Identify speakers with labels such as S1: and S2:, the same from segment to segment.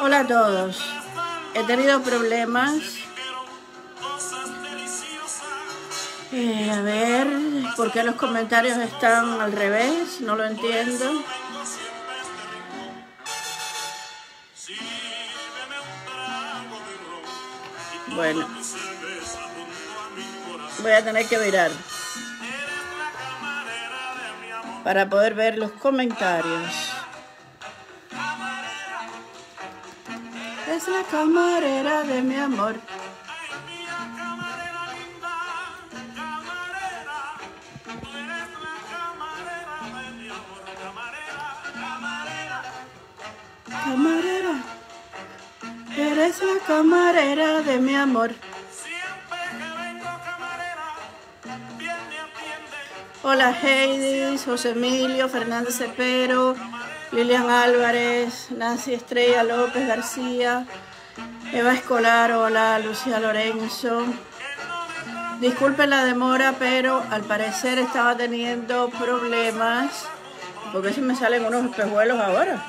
S1: Hola a todos. He tenido problemas. Eh, a ver, ¿por qué los comentarios están al revés? No lo entiendo. Bueno, voy a tener que mirar para poder ver los comentarios. eres la camarera de mi amor. Camarera, eres la camarera de mi amor. Siempre que vengo camarera, bien me atiende. Hola Heidi, José Emilio, Fernández Cepero. Lilian Álvarez, Nancy Estrella López García, Eva Escolar, hola, Lucía Lorenzo. Disculpen la demora, pero al parecer estaba teniendo problemas, porque si me salen unos espejuelos ahora.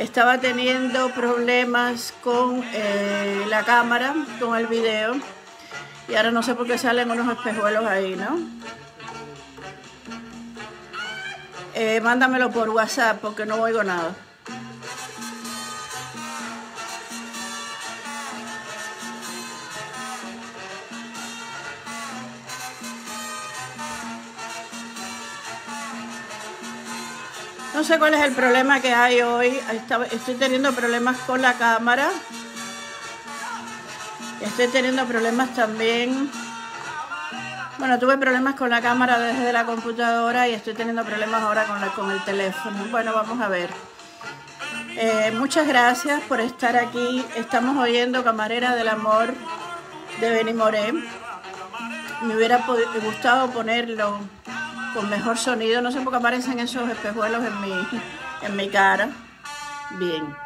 S1: Estaba teniendo problemas con eh, la cámara, con el video, y ahora no sé por qué salen unos espejuelos ahí, ¿no? Eh, mándamelo por WhatsApp porque no oigo nada. No sé cuál es el problema que hay hoy. Estoy teniendo problemas con la cámara. Estoy teniendo problemas también bueno, tuve problemas con la cámara desde la computadora y estoy teniendo problemas ahora con, el teléfono. Bueno, vamos a ver. Eh, muchas gracias por estar aquí. Estamos oyendo Camarera del Amor de Benny Moré. Me hubiera gustado ponerlo con mejor sonido. No sé por qué aparecen esos espejuelos en mi, en mi cara. Bien.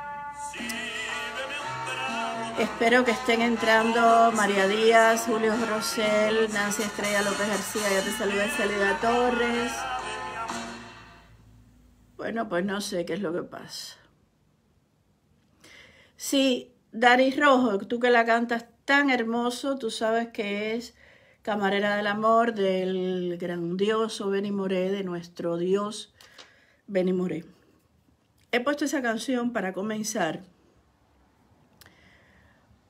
S1: Espero que estén entrando María Díaz, Julio Rosel, Nancy Estrella López García, ya te saluda Celida Torres. Bueno, pues no sé qué es lo que pasa. Sí, Daris Rojo, tú que la cantas tan hermoso, tú sabes que es camarera del amor del grandioso Benny Moré, de nuestro Dios Benny Moré. He puesto esa canción para comenzar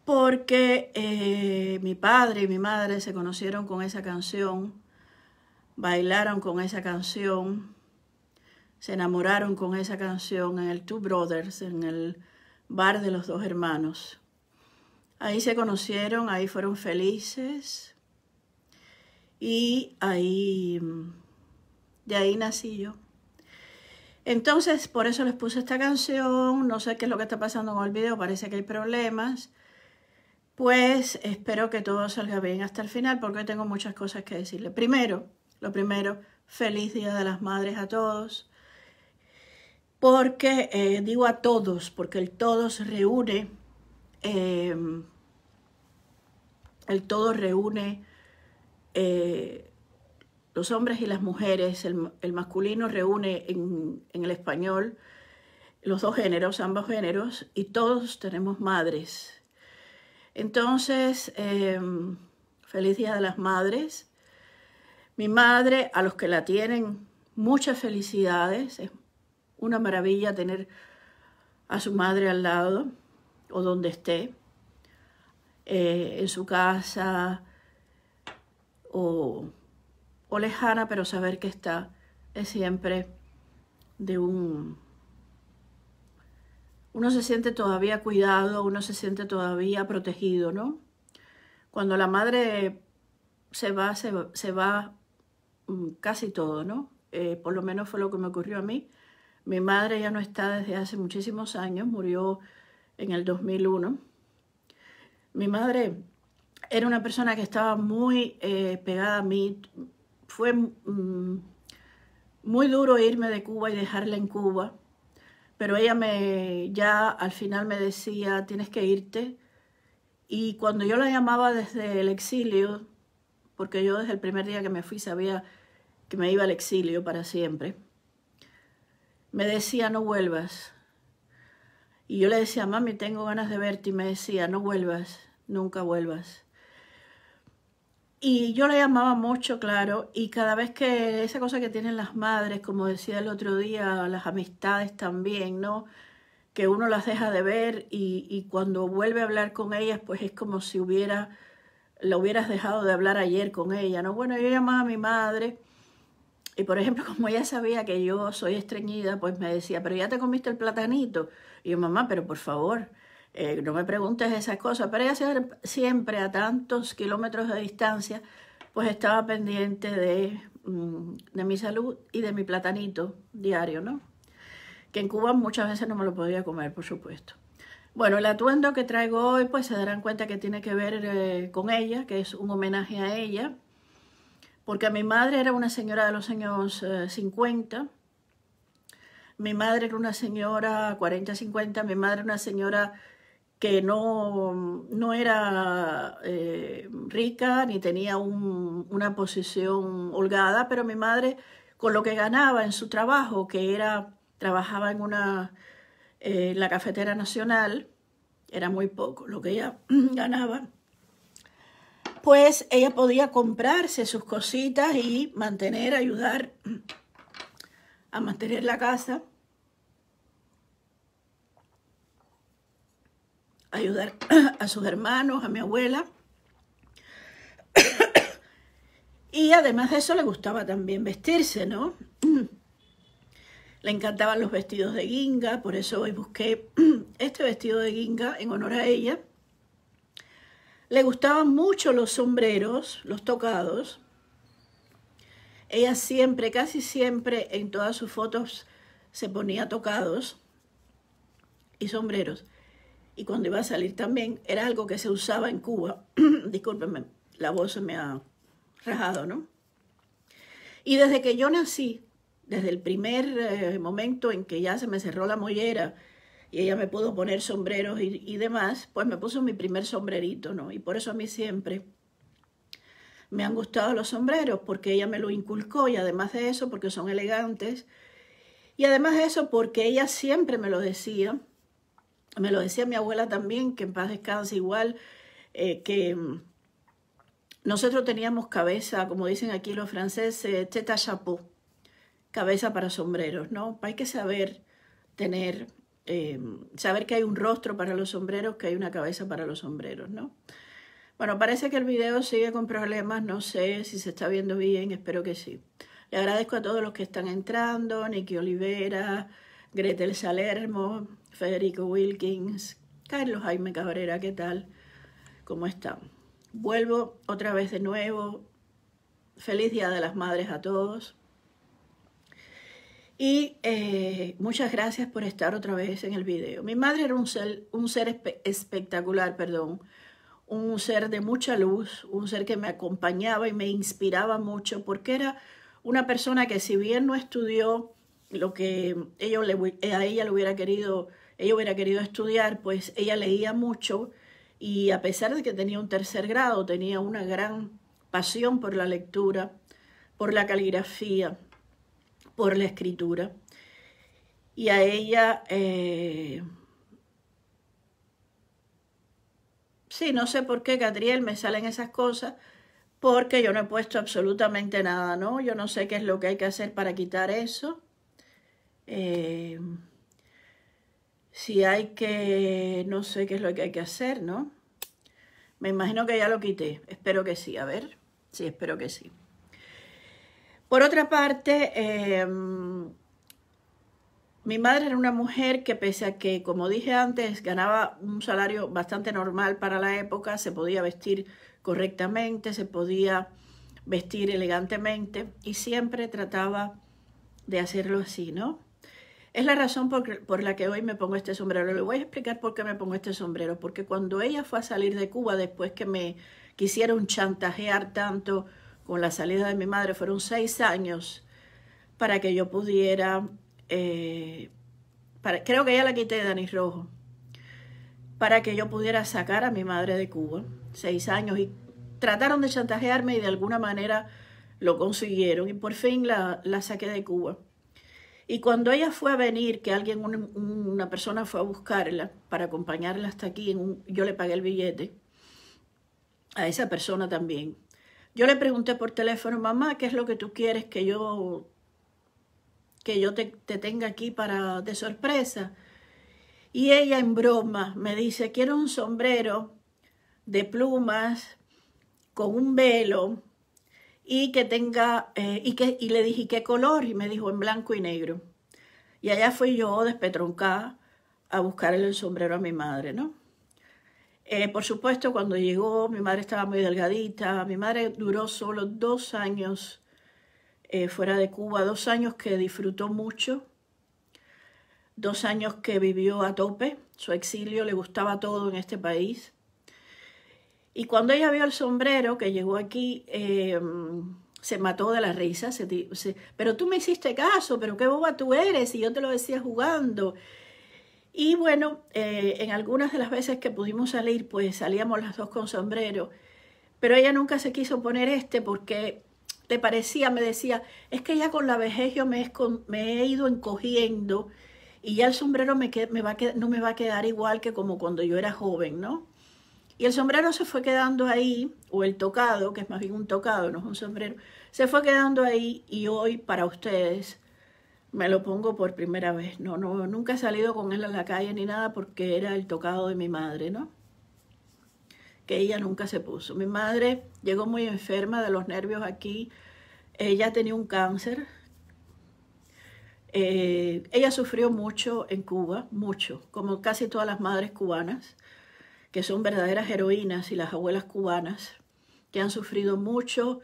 S1: porque eh, mi padre y mi madre se conocieron con esa canción, bailaron con esa canción, se enamoraron con esa canción en el Two Brothers, en el bar de los dos hermanos. Ahí se conocieron, ahí fueron felices y ahí de ahí nací yo. Entonces, por eso les puse esta canción, no sé qué es lo que está pasando con el video, parece que hay problemas. Pues espero que todo salga bien hasta el final porque tengo muchas cosas que decirle. Primero, lo primero, feliz Día de las Madres a todos. Porque eh, digo a todos, porque el todos reúne, em, el todo reúne eh, los hombres y las mujeres, el, masculino reúne en el español los dos géneros, ambos géneros, y todos tenemos madres entonces, em, feliz Día de las Madres. Mi madre, a los que la tienen, muchas felicidades. Es una maravilla tener a su madre al lado o donde esté, eh, en su casa o, o lejana, pero saber que está es siempre de un uno se siente todavía cuidado, uno se siente todavía protegido, ¿no? Cuando la madre se va, se, va mm, casi todo, ¿no? Eh, por lo menos fue lo que me ocurrió a mí. Mi madre ya no está desde hace muchísimos años, murió en el 2001. Mi madre era una persona que estaba muy eh, pegada a mí. Fue mm, muy duro irme de Cuba y dejarla en Cuba pero ella me ya al final me decía, tienes que irte. Y cuando yo la llamaba desde el exilio, porque yo desde el primer día que me fui sabía que me iba al exilio para siempre, me decía, no vuelvas. Y yo le decía, mami, tengo ganas de verte. Y me decía, no vuelvas, nunca vuelvas. Y yo la llamaba mucho, claro, y cada vez que esa cosa que tienen las madres, como decía el otro día, las amistades también, ¿no? Que uno las deja de ver y, y cuando vuelve a hablar con ellas, pues es como si hubiera, la hubieras dejado de hablar ayer con ella, ¿no? Bueno, yo llamaba a mi madre y, por ejemplo, como ella sabía que yo soy estreñida, pues me decía, pero ya te comiste el platanito. Y yo, mamá, pero por favor, eh, no me preguntes esas cosas, pero ella siempre a tantos kilómetros de distancia, pues estaba pendiente mm, de, mi salud y de mi platanito diario, ¿no? Que en Cuba muchas veces no me lo podía comer, por supuesto. Bueno, el atuendo que traigo hoy, pues se darán cuenta que tiene que ver eh, con ella, que es un homenaje a ella, porque mi madre era una señora de los años 50, eh, mi madre era una señora 40, 50, mi madre era una señora que no, era eh, rica ni tenía una posición holgada, pero mi madre con lo que ganaba en su trabajo, que era, trabajaba en una, eh, la cafetera nacional, era muy poco lo que ella ganaba, pues ella podía comprarse sus cositas y mantener, ayudar a mantener la casa ayudar a sus hermanos, a mi abuela. Y además de eso le gustaba también vestirse, ¿no? Le encantaban los vestidos de guinga, por eso hoy busqué este vestido de guinga en honor a ella. Le gustaban mucho los sombreros, los tocados. Ella siempre, casi siempre, en todas sus fotos se ponía tocados y sombreros y cuando iba a salir también, era algo que se usaba en Cuba. Discúlpenme, la voz se me ha rajado, ¿no? Y desde que yo nací, desde el primer eh, momento en que ya se me cerró la mollera y ella me pudo poner sombreros y, y, demás, pues me puso mi primer sombrerito, ¿no? Y por eso a mí siempre me han gustado los sombreros, porque ella me lo inculcó y además de eso, porque son elegantes. Y además de eso, porque ella siempre me lo decía, me lo decía mi abuela también, que en paz descanse igual, eh, que mm, nosotros teníamos cabeza, como dicen aquí los franceses, teta chapeau, cabeza para sombreros, ¿no? Hay que saber tener, eh, saber que hay un rostro para los sombreros, que hay una cabeza para los sombreros, ¿no? Bueno, parece que el video sigue con problemas, no sé si se está viendo bien, espero que sí. Le agradezco a todos los que están entrando, Nicky Olivera, Gretel Salermo, Federico Wilkins, Carlos Jaime Cabrera, ¿qué tal? ¿Cómo están? Vuelvo otra vez de nuevo. Feliz Día de las Madres a todos. Y eh, muchas gracias por estar otra vez en el video. Mi madre era un ser, un ser espectacular, perdón, un ser de mucha luz, un ser que me acompañaba y me inspiraba mucho porque era una persona que si bien no estudió lo que ella le, eh, a ella le hubiera querido, ella hubiera querido estudiar, pues ella leía mucho y a pesar de que tenía un tercer grado, tenía una gran pasión por la lectura, por la caligrafía, por la escritura. Y a ella, eh, sí, no sé por qué, Gabriel, me salen esas cosas, porque yo no he puesto absolutamente nada, ¿no? Yo no sé qué es lo que hay que hacer para quitar eso. Eh, si hay que, no sé qué es lo que hay que hacer, ¿no? Me imagino que ya lo quité, espero que sí, a ver, sí, espero que sí. Por otra parte, em, mi madre era una mujer que pese a que, como dije antes, ganaba un salario bastante normal para la época, se podía vestir correctamente, se podía vestir elegantemente y siempre trataba de hacerlo así, ¿no? Es la razón por, la que hoy me pongo este sombrero. Le voy a explicar por qué me pongo este sombrero. Porque cuando ella fue a salir de Cuba, después que me quisieron chantajear tanto con la salida de mi madre, fueron seis años para que yo pudiera... Eh, para, creo que ella la quité de Dani Rojo. Para que yo pudiera sacar a mi madre de Cuba. Seis años. Y trataron de chantajearme y de alguna manera lo consiguieron. Y por fin la, la saqué de Cuba y cuando ella fue a venir, que alguien, una persona fue a buscarla para acompañarla hasta aquí, yo le pagué el billete a esa persona también. Yo le pregunté por teléfono, mamá, ¿qué es lo que tú quieres que yo, que yo te, te tenga aquí para de sorpresa? Y ella en broma me dice, quiero un sombrero de plumas con un velo y que tenga, eh, y, que, y le dije, ¿qué color? Y me dijo, en blanco y negro. Y allá fui yo, despetroncada, a buscarle el sombrero a mi madre, ¿no? Eh, por supuesto, cuando llegó, mi madre estaba muy delgadita. Mi madre duró solo dos años eh, fuera de Cuba, dos años que disfrutó mucho, dos años que vivió a tope. Su exilio le gustaba todo en este país. Y cuando ella vio el sombrero que llegó aquí, eh, se mató de la risa. Se, pero tú me hiciste caso, pero qué boba tú eres, y yo te lo decía jugando. Y bueno, eh, en algunas de las veces que pudimos salir, pues salíamos las dos con sombrero. Pero ella nunca se quiso poner este porque te parecía, me decía, es que ya con la vejez yo me, he ido encogiendo y ya el sombrero no me va a quedar igual que como cuando yo era joven, ¿no? Y el sombrero se fue quedando ahí, o el tocado, que es más bien un tocado, no es un sombrero, se fue quedando ahí y hoy para ustedes me lo pongo por primera vez. No, no, nunca he salido con él a la calle ni nada porque era el tocado de mi madre, ¿no? Que ella nunca se puso. Mi madre llegó muy enferma de los nervios aquí. Ella tenía un cáncer. Eh, ella sufrió mucho en Cuba, mucho, como casi todas las madres cubanas que son verdaderas heroínas y las abuelas cubanas, que han sufrido mucho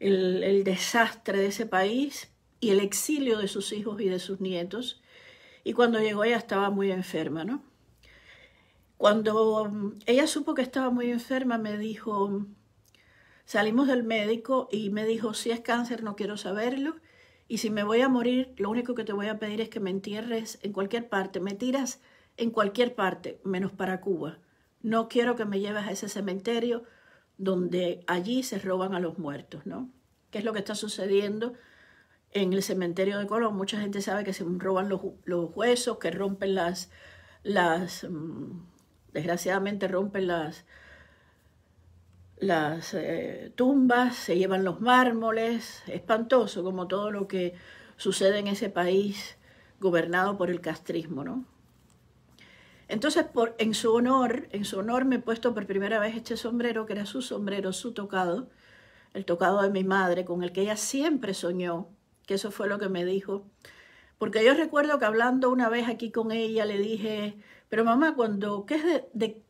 S1: el, el desastre de ese país y el exilio de sus hijos y de sus nietos. Y cuando llegó ella estaba muy enferma, ¿no? Cuando mm, ella supo que estaba muy enferma, me dijo, salimos del médico y me dijo, si es cáncer no quiero saberlo, y si me voy a morir, lo único que te voy a pedir es que me entierres en cualquier parte, me tiras en cualquier parte, menos para Cuba. No quiero que me lleves a ese cementerio donde allí se roban a los muertos, ¿no? ¿Qué es lo que está sucediendo en el cementerio de Colón? Mucha gente sabe que se roban los, huesos, que rompen las, las mm, desgraciadamente rompen las, las eh, tumbas, se llevan los mármoles, espantoso como todo lo que sucede en ese país gobernado por el castrismo, ¿no? Entonces, por, en su honor, en su honor me he puesto por primera vez este sombrero, que era su sombrero, su tocado, el tocado de mi madre, con el que ella siempre soñó, que eso fue lo que me dijo. Porque yo recuerdo que hablando una vez aquí con ella, le dije, pero mamá, cuando, ¿qué es de...?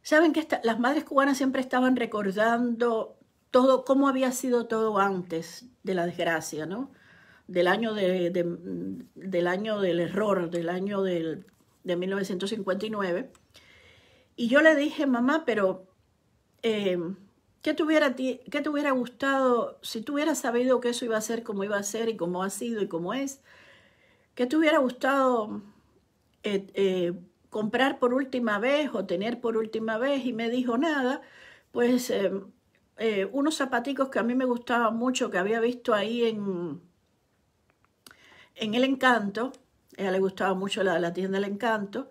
S1: Saben que las madres cubanas siempre estaban recordando todo, cómo había sido todo antes de la desgracia, ¿no? Del año, del año del error, del año del de 1959. Y yo le dije, mamá, pero eh, ¿qué, te hubiera, te hubiera gustado si tú hubieras sabido que eso iba a ser como iba a ser y cómo ha sido y cómo es? ¿Qué te hubiera gustado eh, eh, comprar por última vez o tener por última vez? Y me dijo, nada, pues unos zapaticos que a mí me gustaban mucho, que había visto ahí en, en El Encanto, ella le gustaba mucho la de la tienda del Encanto.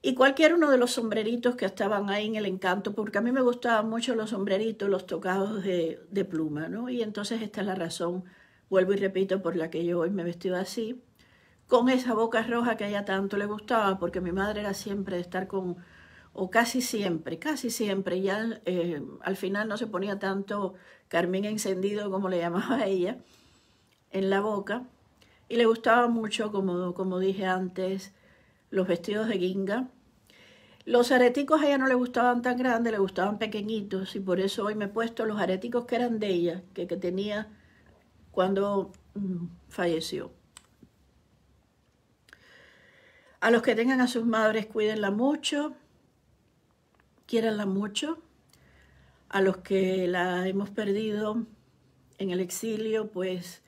S1: Y cualquier uno de los sombreritos que estaban ahí en El Encanto, porque a mí me gustaban mucho los sombreritos, los tocados de, pluma, ¿no? Y entonces esta es la razón, vuelvo y repito, por la que yo hoy me vestido así, con esa boca roja que a ella tanto le gustaba, porque mi madre era siempre de estar con, o casi siempre, casi siempre, ya eh, al final no se ponía tanto carmín encendido como le llamaba a ella, en la boca, y le gustaba mucho, como, como dije antes, los vestidos de guinga. Los areticos a ella no le gustaban tan grandes, le gustaban pequeñitos y por eso hoy me he puesto los areticos que eran de ella, que, tenía cuando mm, falleció. A los que tengan a sus madres, cuídenla mucho, quiéranla mucho. A los que la hemos perdido en el exilio, pues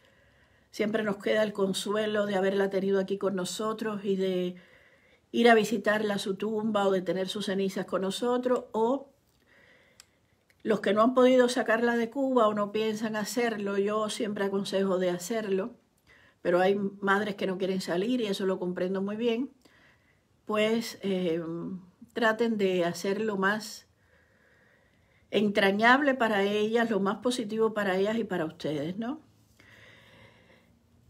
S1: Siempre nos queda el consuelo de haberla tenido aquí con nosotros y de ir a visitarla a su tumba o de tener sus cenizas con nosotros o los que no han podido sacarla de Cuba o no piensan hacerlo, yo siempre aconsejo de hacerlo, pero hay madres que no quieren salir y eso lo comprendo muy bien, pues eh, traten de hacer lo más entrañable para ellas, lo más positivo para ellas y para ustedes, ¿no?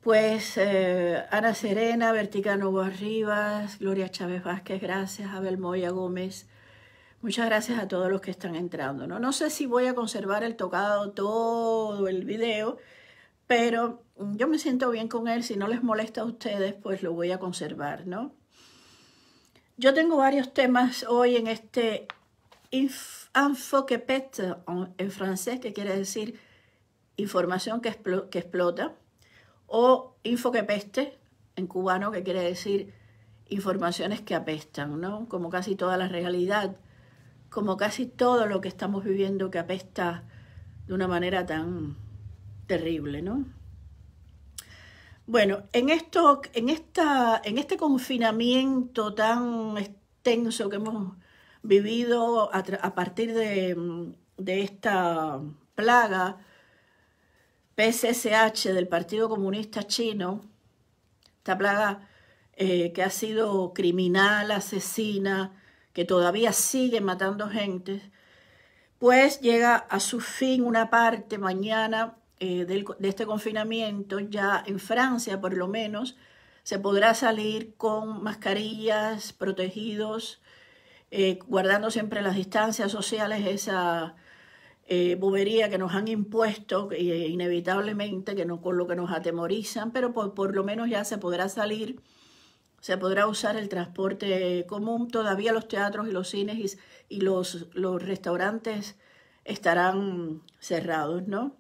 S1: pues eh, Ana Serena, Verticano Arribas, Gloria Chávez Vázquez, gracias, Abel Moya Gómez. Muchas gracias a todos los que están entrando. ¿no? no sé si voy a conservar el tocado todo el video, pero yo me siento bien con él. Si no les molesta a ustedes, pues lo voy a conservar, ¿no? Yo tengo varios temas hoy en este enfoque pet en, francés, que quiere decir información que explota o info que peste, en cubano, que quiere decir informaciones que apestan, ¿no? Como casi toda la realidad, como casi todo lo que estamos viviendo que apesta de una manera tan terrible, ¿no? Bueno, en, esto, en, esta, en este confinamiento tan extenso que hemos vivido a, partir de, de esta plaga, PSSH del Partido Comunista Chino, esta plaga eh, que ha sido criminal, asesina, que todavía sigue matando gente, pues llega a su fin una parte mañana eh, de este confinamiento, ya en Francia por lo menos, se podrá salir con mascarillas, protegidos, eh, guardando siempre las distancias sociales, esa eh, que nos han impuesto eh, inevitablemente, que con lo que nos atemorizan, pero por, lo menos ya se podrá salir, se podrá usar el transporte común. Todavía los teatros y los cines y, y los, los restaurantes estarán cerrados, ¿no?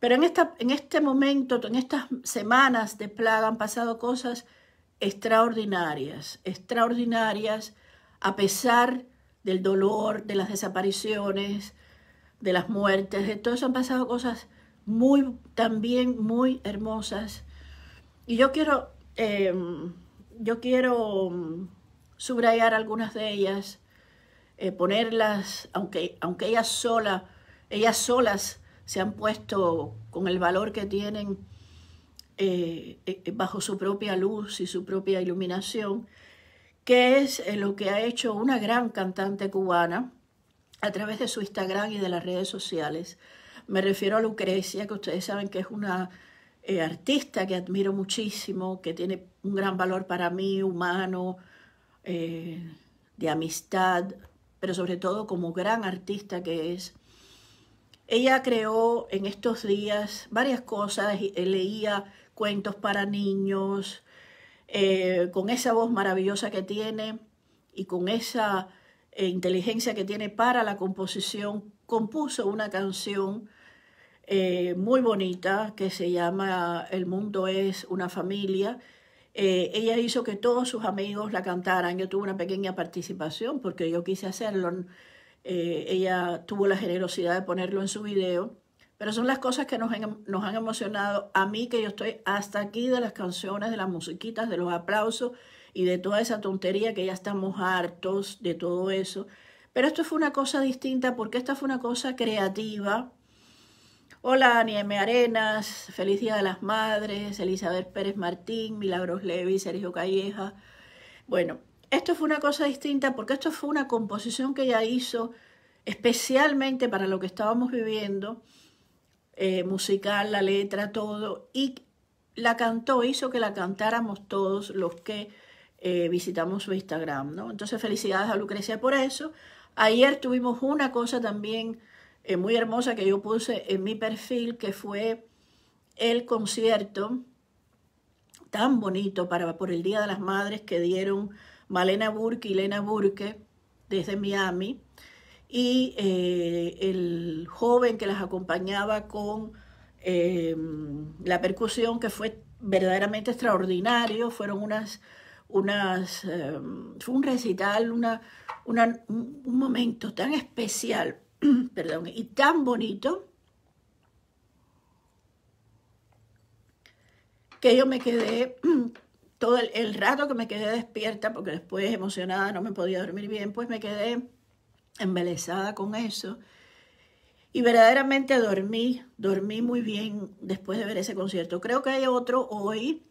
S1: Pero en, esta, en este momento, en estas semanas de plaga han pasado cosas extraordinarias, extraordinarias a pesar del dolor, de las desapariciones, de las muertes, de todo eso han pasado cosas muy, también muy hermosas. Y yo quiero, em, yo quiero mm, subrayar algunas de ellas, eh, ponerlas, aunque, aunque ellas, sola, ellas solas se han puesto con el valor que tienen eh, eh, bajo su propia luz y su propia iluminación, que es lo que ha hecho una gran cantante cubana, a través de su Instagram y de las redes sociales. Me refiero a Lucrecia, que ustedes saben que es una eh, artista que admiro muchísimo, que tiene un gran valor para mí, humano, eh, de amistad, pero sobre todo como gran artista que es. Ella creó en estos días varias cosas, eh, leía cuentos para niños, con esa voz maravillosa que tiene y con esa e inteligencia que tiene para la composición, compuso una canción eh, muy bonita que se llama El mundo es una familia. Eh, ella hizo que todos sus amigos la cantaran. Yo tuve una pequeña participación porque yo quise hacerlo. Eh, ella tuvo la generosidad de ponerlo en su video. Pero son las cosas que nos, han emocionado. A mí que yo estoy hasta aquí de las canciones, de las musiquitas, de los aplausos y de toda esa tontería que ya estamos hartos de todo eso. Pero esto fue una cosa distinta porque esta fue una cosa creativa. Hola, Nieme Arenas, feliz Día de las Madres, Elizabeth Pérez Martín, Milagros Levi, Sergio Calleja. Bueno, esto fue una cosa distinta porque esto fue una composición que ella hizo especialmente para lo que estábamos viviendo eh, musical, la letra, todo, y la cantó, hizo que la cantáramos todos los que eh, visitamos su Instagram, ¿no? Entonces, felicidades a Lucrecia por eso. Ayer tuvimos una cosa también eh, muy hermosa que yo puse en mi perfil, que fue el concierto tan bonito para, por el Día de las Madres que dieron Malena Burke y Lena Burke desde Miami y eh, el joven que las acompañaba con em, la percusión, que fue verdaderamente extraordinario, fueron unas, unas, em, fue un recital, una, un momento tan especial, perdón, y tan bonito, que yo me quedé todo el rato que me quedé despierta, porque después emocionada no me podía dormir bien, pues me quedé embelesada con eso. Y verdaderamente dormí, dormí muy bien después de ver ese concierto. Creo que hay otro hoy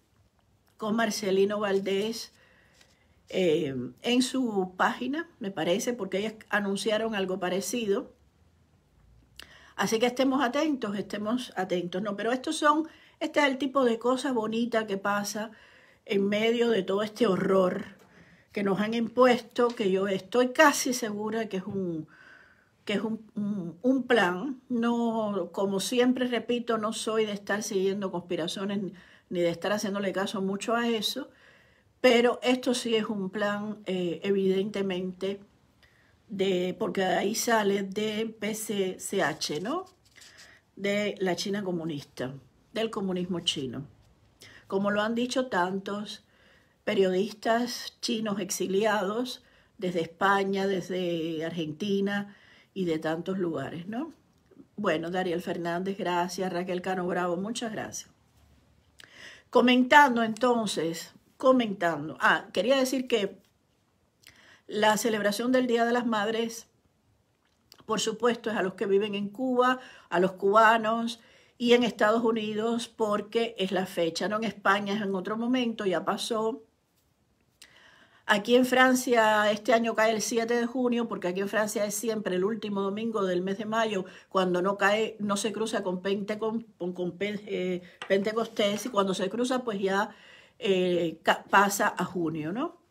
S1: con Marcelino Valdés eh, en su página, me parece, porque ellos anunciaron algo parecido. Así que estemos atentos, estemos atentos. No, pero estos son, este es el tipo de cosas bonita que pasa en medio de todo este horror que nos han impuesto, que yo estoy casi segura que es un, que es un, plan. No, como siempre repito, no soy de estar siguiendo conspiraciones ni de estar haciéndole caso mucho a eso, pero esto sí es un plan eh, evidentemente de, porque de ahí sale de PCCH, ¿no? De la China comunista, del comunismo chino. Como lo han dicho tantos periodistas chinos exiliados desde España, desde Argentina y de tantos lugares, ¿no? Bueno, Dariel Fernández, gracias. Raquel Cano Bravo, muchas gracias. Comentando entonces, comentando. Ah, quería decir que la celebración del Día de las Madres, por supuesto, es a los que viven en Cuba, a los cubanos y en Estados Unidos, porque es la fecha, no en España, es en otro momento, ya pasó. Aquí en Francia este año cae el 7 de junio, porque aquí en Francia es siempre el último domingo del mes de mayo, cuando no cae, no se cruza con, eh, Pentecostés, y cuando se cruza, pues ya eh, pasa a junio, ¿no?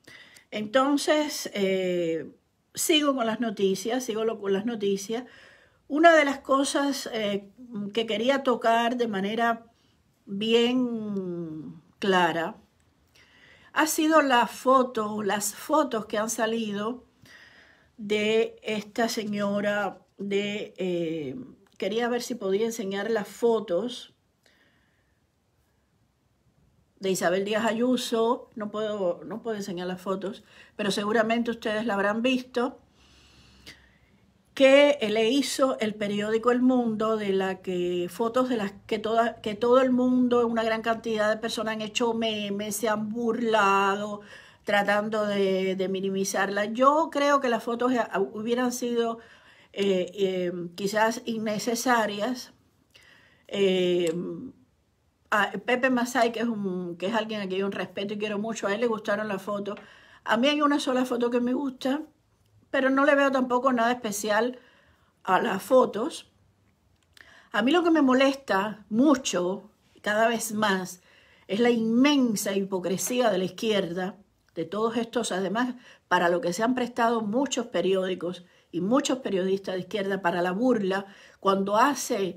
S1: Entonces, eh, sigo con las noticias, sigo con las noticias. Una de las cosas que quería tocar de manera bien clara ha sido la foto, las fotos que han salido de esta señora de... Eh, quería ver si podía enseñar las fotos de Isabel Díaz Ayuso. No puedo, no puedo enseñar las fotos, pero seguramente ustedes la habrán visto que le hizo el periódico El Mundo, de la que fotos de las que, que todo el mundo, una gran cantidad de personas han hecho memes, se han burlado, tratando de, minimizarla. Yo creo que las fotos hubieran sido eh, em, quizás innecesarias. Em, a Pepe Masay, que es, un, que es alguien a quien yo respeto y quiero mucho, a él le gustaron las fotos. A mí hay una sola foto que me gusta, pero no le veo tampoco nada especial a las fotos. A mí lo que me molesta mucho, cada vez más, es la inmensa hipocresía de la izquierda, de todos estos, además, para lo que se han prestado muchos periódicos y muchos periodistas de izquierda para la burla, cuando hace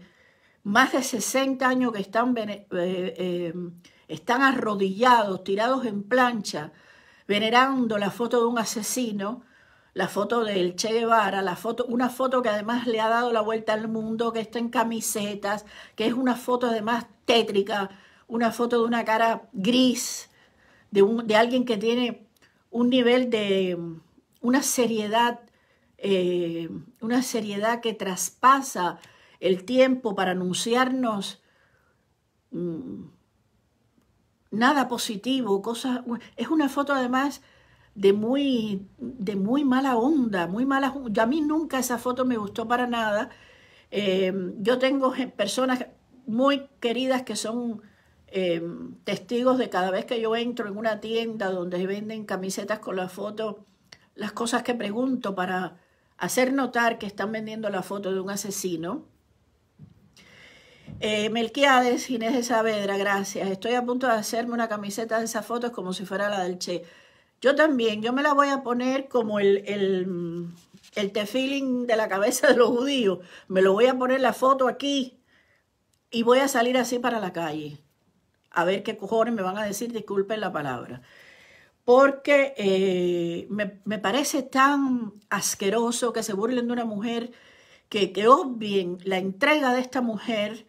S1: más de 60 años que están, eh, eh, están arrodillados, tirados en plancha, venerando la foto de un asesino, la foto del Che Guevara, la foto, una foto que además le ha dado la vuelta al mundo, que está en camisetas, que es una foto además tétrica, una foto de una cara gris, de, de alguien que tiene un nivel de una seriedad, eh, una seriedad que traspasa el tiempo para anunciarnos mm, nada positivo, cosas. Es una foto además de muy, de muy mala onda, muy mala... Yo, a mí nunca esa foto me gustó para nada. Em, yo tengo personas muy queridas que son em, testigos de cada vez que yo entro en una tienda donde venden camisetas con la foto, las cosas que pregunto para hacer notar que están vendiendo la foto de un asesino. Eh, Melquiades, Inés de Saavedra, gracias. Estoy a punto de hacerme una camiseta de esas fotos como si fuera la del Che. Yo también, yo me la voy a poner como el, el, el de la cabeza de los judíos. Me lo voy a poner la foto aquí y voy a salir así para la calle. A ver qué cojones me van a decir, disculpen la palabra. Porque eh, me, parece tan asqueroso que se burlen de una mujer, que, que obvien la entrega de esta mujer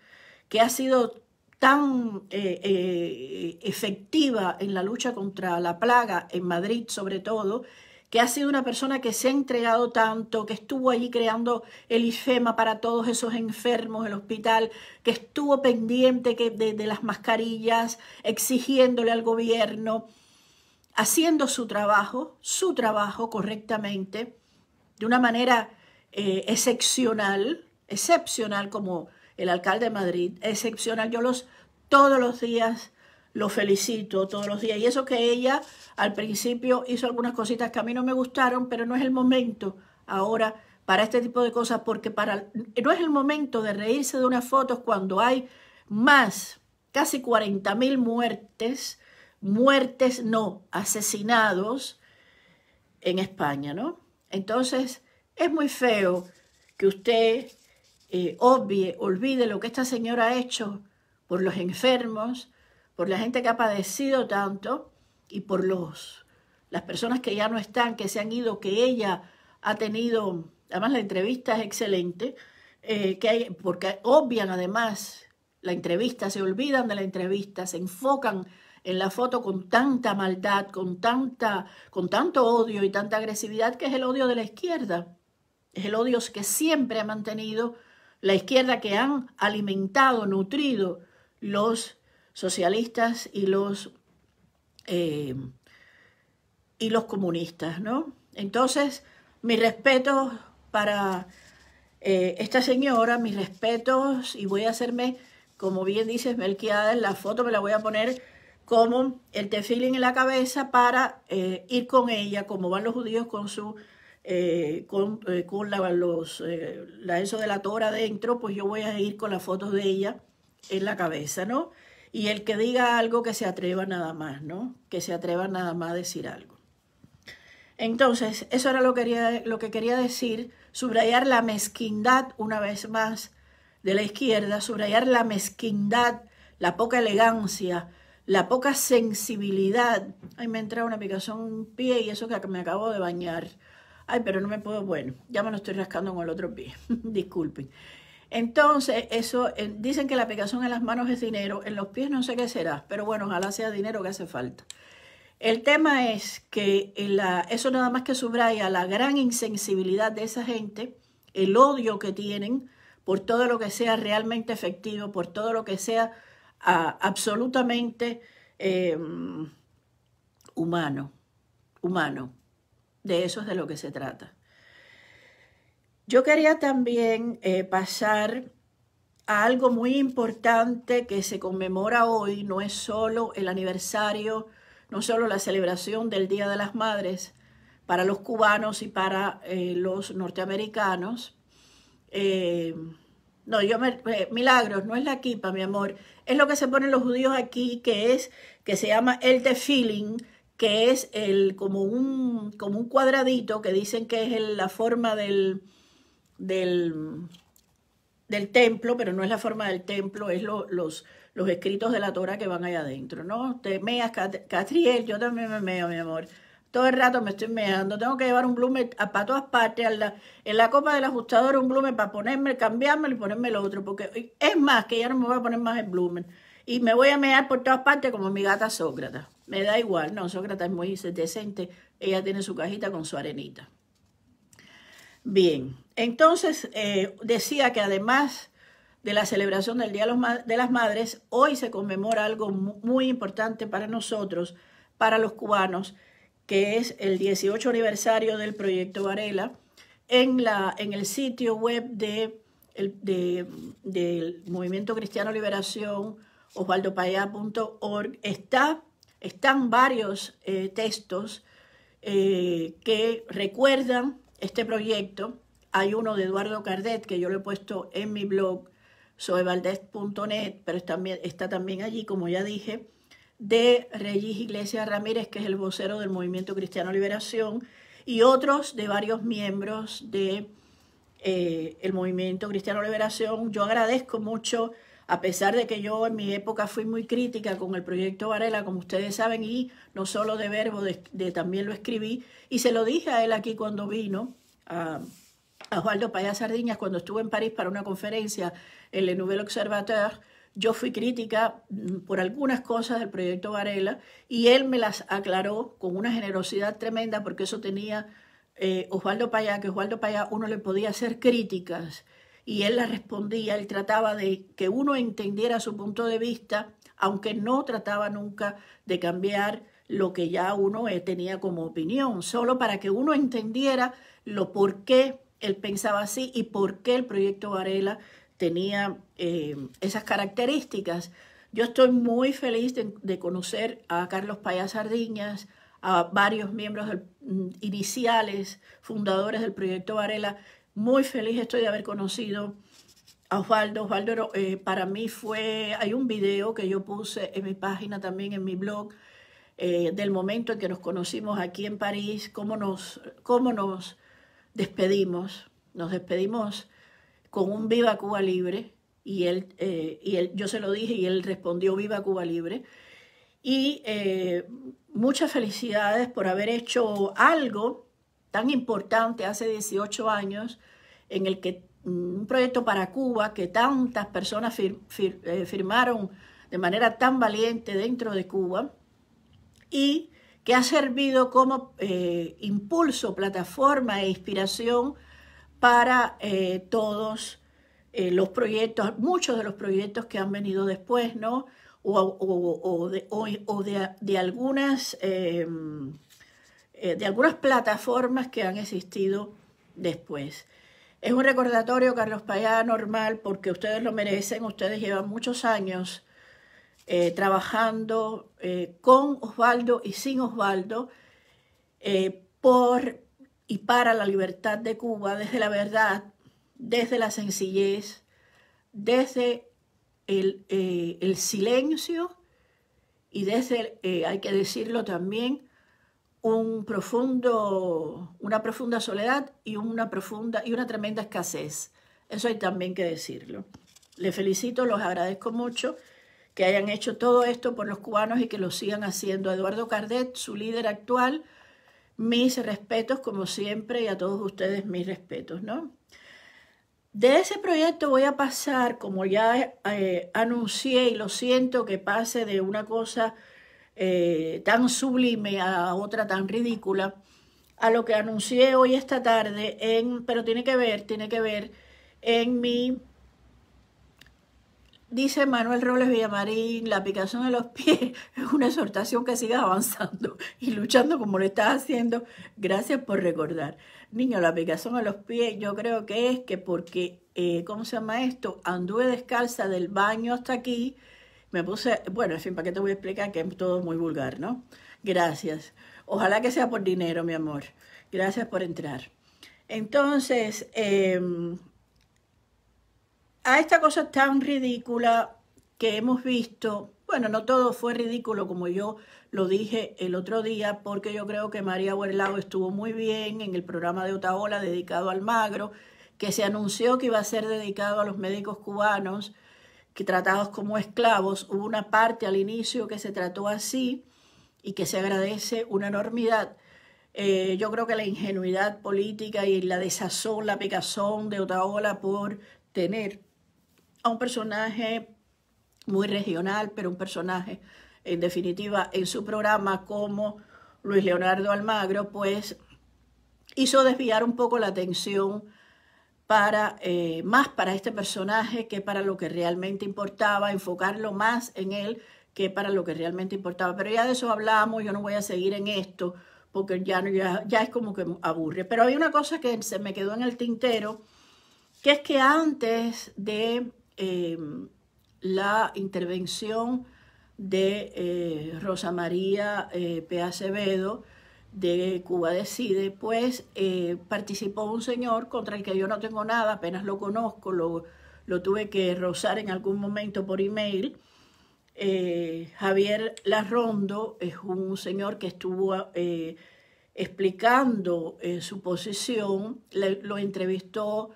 S1: que ha sido tan eh, eh, efectiva en la lucha contra la plaga, en Madrid sobre todo, que ha sido una persona que se ha entregado tanto, que estuvo allí creando el IFEMA para todos esos enfermos, el hospital, que estuvo pendiente que de, las mascarillas, exigiéndole al gobierno, haciendo su trabajo, su trabajo correctamente, de una manera eh, excepcional, excepcional como el alcalde de Madrid, excepcional. Yo los todos los días lo felicito, todos los días. Y eso que ella al principio hizo algunas cositas que a mí no me gustaron, pero no es el momento ahora para este tipo de cosas, porque para, no es el momento de reírse de unas fotos cuando hay más, casi 40.000 mil muertes, muertes no, asesinados en España, ¿no? Entonces, es muy feo que usted eh, obvie, olvide lo que esta señora ha hecho por los enfermos, por la gente que ha padecido tanto y por los, las personas que ya no están, que se han ido, que ella ha tenido, además la entrevista es excelente, eh, que hay, porque obvian además la entrevista, se olvidan de la entrevista, se enfocan en la foto con tanta maldad, con, tanta, con tanto odio y tanta agresividad que es el odio de la izquierda. Es el odio que siempre ha mantenido la izquierda que han alimentado, nutrido los socialistas y los, eh, y los comunistas, ¿no? Entonces, mis respetos para eh, esta señora, mis respetos, y voy a hacerme, como bien dices, Melquiada, la foto me la voy a poner como el tefilín en la cabeza para eh, ir con ella, como van los judíos con su eh, eh, con, la, los, eh, la eso de la tora adentro, pues yo voy a ir con las fotos de ella en la cabeza, ¿no? Y el que diga algo que se atreva nada más, ¿no? Que se atreva nada más a decir algo. Entonces, eso era lo que, quería, lo que quería decir, subrayar la mezquindad una vez más de la izquierda, subrayar la mezquindad, la poca elegancia, la poca sensibilidad. ahí me entra una picazón en un pie y eso que me acabo de bañar. Ay, pero no me puedo, bueno, ya me lo estoy rascando con el otro pie, disculpen. Entonces, eso, eh, dicen que la aplicación en las manos es dinero, en los pies no sé qué será, pero bueno, ojalá sea dinero que hace falta. El tema es que eh, eso nada más que subraya la gran insensibilidad de esa gente, el odio que tienen por todo lo que sea realmente efectivo, por todo lo que sea absolutamente em, humano, humano de eso es de lo que se trata. Yo quería también eh, pasar a algo muy importante que se conmemora hoy, no es solo el aniversario, no solo la celebración del Día de las Madres para los cubanos y para eh, los norteamericanos. Eh, no, yo milagros, no es la equipa, mi amor, es lo que se ponen los judíos aquí, que es, que se llama el tefilin, que es el, como, un, como un cuadradito que dicen que es la forma del, del, templo, pero no es la forma del templo, es los, los escritos de la Torah que van allá adentro, ¿no? Te meas, Catriel, yo también me meo, mi amor. Todo el rato me estoy meando. Tengo que llevar un blume para todas partes. en la copa del ajustador un blumen para ponerme, cambiármelo y ponerme el otro. Porque es más, que ya no me voy a poner más el blumen. Y me voy a mear por todas partes como mi gata Sócrates. Me da igual, no, Sócrates es muy decente, ella tiene su cajita con su arenita. Bien, entonces eh, decía que además de la celebración del Día de las Madres, hoy se conmemora algo muy importante para nosotros, para los cubanos, que es el 18 aniversario del proyecto Varela, en, la, en el sitio web del Movimiento Cristiano Liberación, osvaldopayá.org, está están varios eh, textos eh, que recuerdan este proyecto. Hay uno de Eduardo Cardet que yo lo he puesto en mi blog, soevaldez.net, pero está también, allí, como ya dije, de Regis Iglesias Ramírez, que es el vocero del Movimiento Cristiano Liberación, y otros de varios miembros de eh, Movimiento Cristiano Liberación. Yo agradezco mucho a pesar de que yo en mi época fui muy crítica con el proyecto Varela, como ustedes saben, y no solo de verbo, también lo escribí, y se lo dije a él aquí cuando vino, a, Oswaldo Osvaldo Payas Sardiñas, cuando estuve en París para una conferencia en Le Nouvel Observateur, yo fui crítica mm, por algunas cosas del proyecto Varela, y él me las aclaró con una generosidad tremenda, porque eso tenía eh, Osvaldo Payá, que Osvaldo Payá uno le podía hacer críticas, y él la respondía, él trataba de que uno entendiera su punto de vista, aunque no trataba nunca de cambiar lo que ya uno eh, tenía como opinión, solo para que uno entendiera lo por qué él pensaba así y por qué el proyecto Varela tenía eh, esas características. Yo estoy muy feliz de, conocer a Carlos Payas Sardiñas, a varios miembros mm, iniciales, fundadores del proyecto Varela, muy feliz estoy de haber conocido a Osvaldo. Osvaldo eh, para mí fue, hay un video que yo puse en mi página también, en mi blog, eh, del momento en que nos conocimos aquí en París, cómo nos, cómo nos despedimos. Nos despedimos con un Viva Cuba Libre y él, eh, y él, yo se lo dije y él respondió Viva Cuba Libre. Y muchas felicidades por haber hecho algo tan importante hace 18 años, en el que mm, un proyecto para Cuba que tantas personas eh, firmaron de manera tan valiente dentro de Cuba y que ha servido como eh, impulso, plataforma e inspiración para eh, todos los proyectos, muchos de los proyectos que han venido después, ¿no? O, de, o de, de, algunas eh, de algunas plataformas que han existido después. Es un recordatorio, Carlos Payá, normal, porque ustedes lo merecen, ustedes llevan muchos años eh, trabajando eh, con Osvaldo y sin Osvaldo por y para la libertad de Cuba, desde la verdad, desde la sencillez, desde el, el silencio y desde, hay que decirlo también, un profundo, una profunda soledad y una, profunda, y una tremenda escasez. Eso hay también que decirlo. Les felicito, los agradezco mucho que hayan hecho todo esto por los cubanos y que lo sigan haciendo. Eduardo Cardet, su líder actual, mis respetos como siempre y a todos ustedes mis respetos, ¿no? De ese proyecto voy a pasar, como ya eh, anuncié y lo siento que pase de una cosa eh, tan sublime a otra tan ridícula, a lo que anuncié hoy esta tarde, en, pero tiene que ver, tiene que ver en mi, dice Manuel Robles Villamarín, la picación de los pies es una exhortación que sigas avanzando y luchando como lo estás haciendo. Gracias por recordar. Niño, la picación de los pies yo creo que es que porque, eh, ¿cómo se llama esto? Anduve descalza del baño hasta aquí, me puse, bueno, en fin, ¿para qué te voy a explicar que es todo muy vulgar, no? Gracias. Ojalá que sea por dinero, mi amor. Gracias por entrar. Entonces, em, a esta cosa tan ridícula que hemos visto, bueno, no todo fue ridículo como yo lo dije el otro día, porque yo creo que María Huerlao estuvo muy bien en el programa de Otaola dedicado al magro, que se anunció que iba a ser dedicado a los médicos cubanos que tratados como esclavos. Hubo una parte al inicio que se trató así y que se agradece una enormidad. Eh, yo creo que la ingenuidad política y la desazón, la picazón de Otaola por tener a un personaje muy regional, pero un personaje en definitiva en su programa como Luis Leonardo Almagro, pues hizo desviar un poco la atención para, eh, más para este personaje que para lo que realmente importaba, enfocarlo más en él que para lo que realmente importaba. Pero ya de eso hablamos, yo no voy a seguir en esto porque ya, ya es como que aburre. Pero hay una cosa que se me quedó en el tintero, que es que antes de em, la intervención de eh, Rosa María eh, P. Acevedo, de Cuba Decide, pues eh, participó un señor contra el que yo no tengo nada, apenas lo conozco, lo, lo tuve que rozar en algún momento por email. Eh, Javier Larrondo es un señor que estuvo eh, explicando su posición, lo entrevistó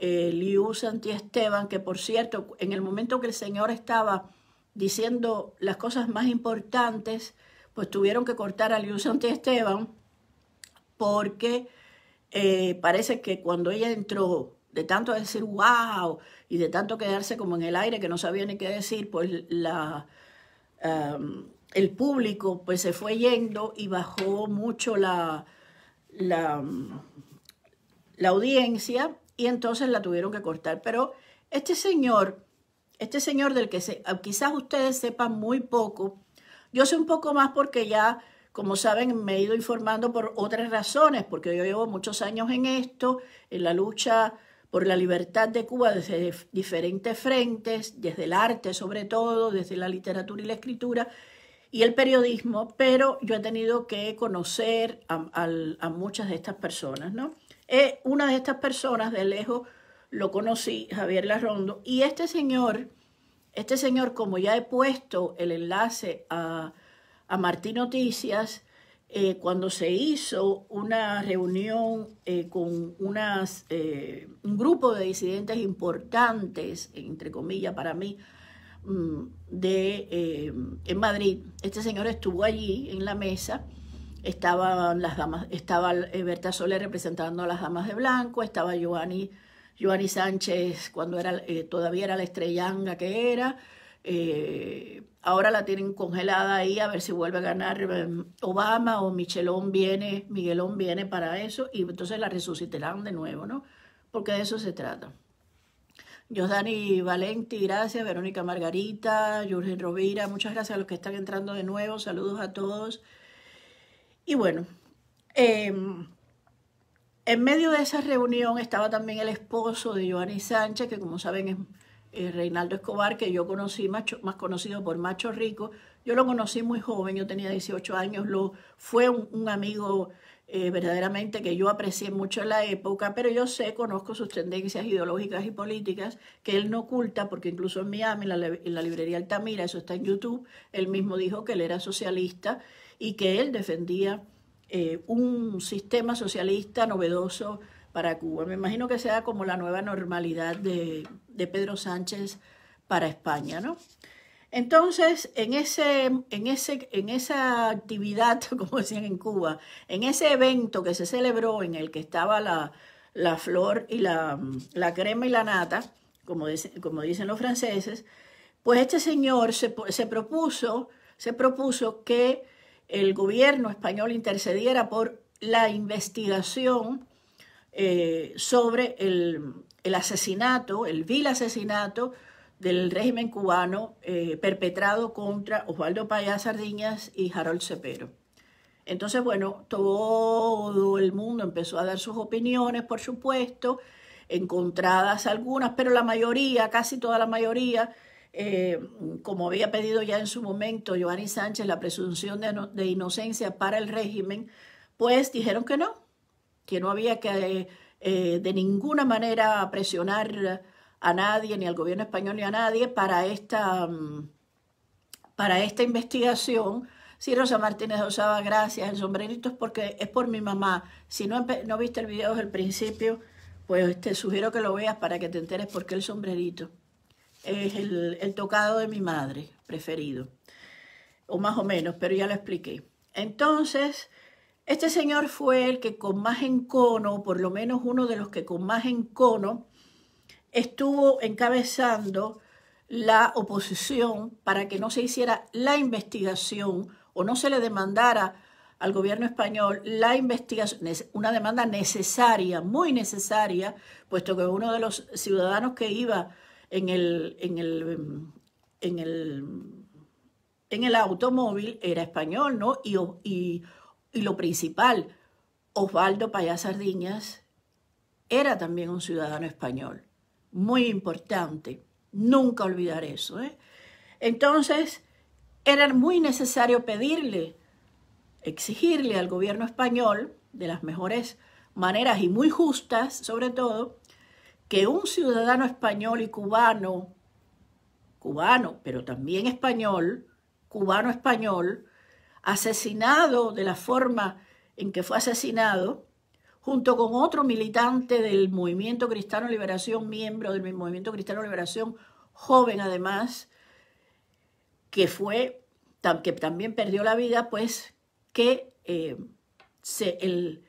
S1: Liu Santi Esteban, que por cierto, en el momento que el señor estaba diciendo las cosas más importantes, pues tuvieron que cortar a Liu Esteban porque eh, parece que cuando ella entró, de tanto decir wow y de tanto quedarse como en el aire que no sabía ni qué decir, pues la, el público pues se fue yendo y bajó mucho la, la, la audiencia y entonces la tuvieron que cortar. Pero este señor, este señor del que quizás ustedes sepan muy poco, yo sé un poco más porque ya, como saben, me he ido informando por otras razones, porque yo llevo muchos años en esto, en la lucha por la libertad de Cuba desde diferentes frentes, desde el arte sobre todo, desde la literatura y la escritura y el periodismo, pero yo he tenido que conocer a, muchas de estas personas, ¿no? Eh, una de estas personas de lejos lo conocí, Javier Larrondo, y este señor este señor, como ya he puesto el enlace a, a Martín Noticias, eh, cuando se hizo una reunión eh, con eh, un grupo de disidentes importantes, entre comillas para mí, mm, de, en Madrid, este señor estuvo allí en la mesa, estaban las damas, estaba Berta Soler representando a las damas de blanco, estaba Giovanni Joanny Sánchez cuando era, eh, todavía era la estrellanga que era. Eh, ahora la tienen congelada ahí a ver si vuelve a ganar em, Obama o Michelón viene, Miguelón viene para eso y entonces la resucitarán de nuevo, ¿no? Porque de eso se trata. Josdani Valenti, gracias. Verónica Margarita, Jorge Rovira, muchas gracias a los que están entrando de nuevo. Saludos a todos. Y bueno, em, en medio de esa reunión estaba también el esposo de Giovanni Sánchez, que como saben es eh, Reinaldo Escobar, que yo conocí, más conocido por Macho Rico. Yo lo conocí muy joven, yo tenía 18 años, lo, fue un, amigo eh, verdaderamente que yo aprecié mucho en la época, pero yo sé, conozco sus tendencias ideológicas y políticas que él no oculta, porque incluso en Miami, en en la librería Altamira, eso está en YouTube, él mismo dijo que él era socialista y que él defendía eh, un sistema socialista novedoso para Cuba. Me imagino que sea como la nueva normalidad de, Pedro Sánchez para España, ¿no? Entonces, en, ese, en, ese, en esa actividad, como decían en Cuba, en ese evento que se celebró en el que estaba la, la flor y la, la, crema y la nata, como, como dicen los franceses, pues este señor se, se, propuso, se propuso que el gobierno español intercediera por la investigación eh, sobre el, asesinato, el vil asesinato del régimen cubano eh, perpetrado contra Osvaldo Payá Sardiñas y Harold Cepero. Entonces, bueno, todo el mundo empezó a dar sus opiniones, por supuesto, encontradas algunas, pero la mayoría, casi toda la mayoría, eh, como había pedido ya en su momento Giovanni Sánchez la presunción de, inocencia para el régimen, pues dijeron que no, que no había que eh, de ninguna manera presionar a nadie, ni al gobierno español ni a nadie, para esta, mm, para esta investigación. si Rosa Martínez Osaba, gracias. El sombrerito es porque es por mi mamá. Si no, no viste el video desde el principio, pues te sugiero que lo veas para que te enteres por qué el sombrerito es el, tocado de mi madre preferido, o más o menos, pero ya lo expliqué. Entonces, este señor fue el que con más encono, por lo menos uno de los que con más encono, estuvo encabezando la oposición para que no se hiciera la investigación o no se le demandara al gobierno español la investigación, una demanda necesaria, muy necesaria, puesto que uno de los ciudadanos que iba en el, en el, automóvil era español, ¿no? Y, y lo principal, Osvaldo Payá Sardiñas era también un ciudadano español. Muy importante. Nunca olvidar eso. ¿eh? Entonces, era muy necesario pedirle, exigirle al gobierno español, de las mejores maneras y muy justas, sobre todo, que un ciudadano español y cubano, cubano, pero también español, cubano-español, asesinado de la forma en que fue asesinado, junto con otro militante del Movimiento Cristiano Liberación, miembro del Movimiento Cristiano Liberación, joven además, que fue, que también perdió la vida, pues que eh, el,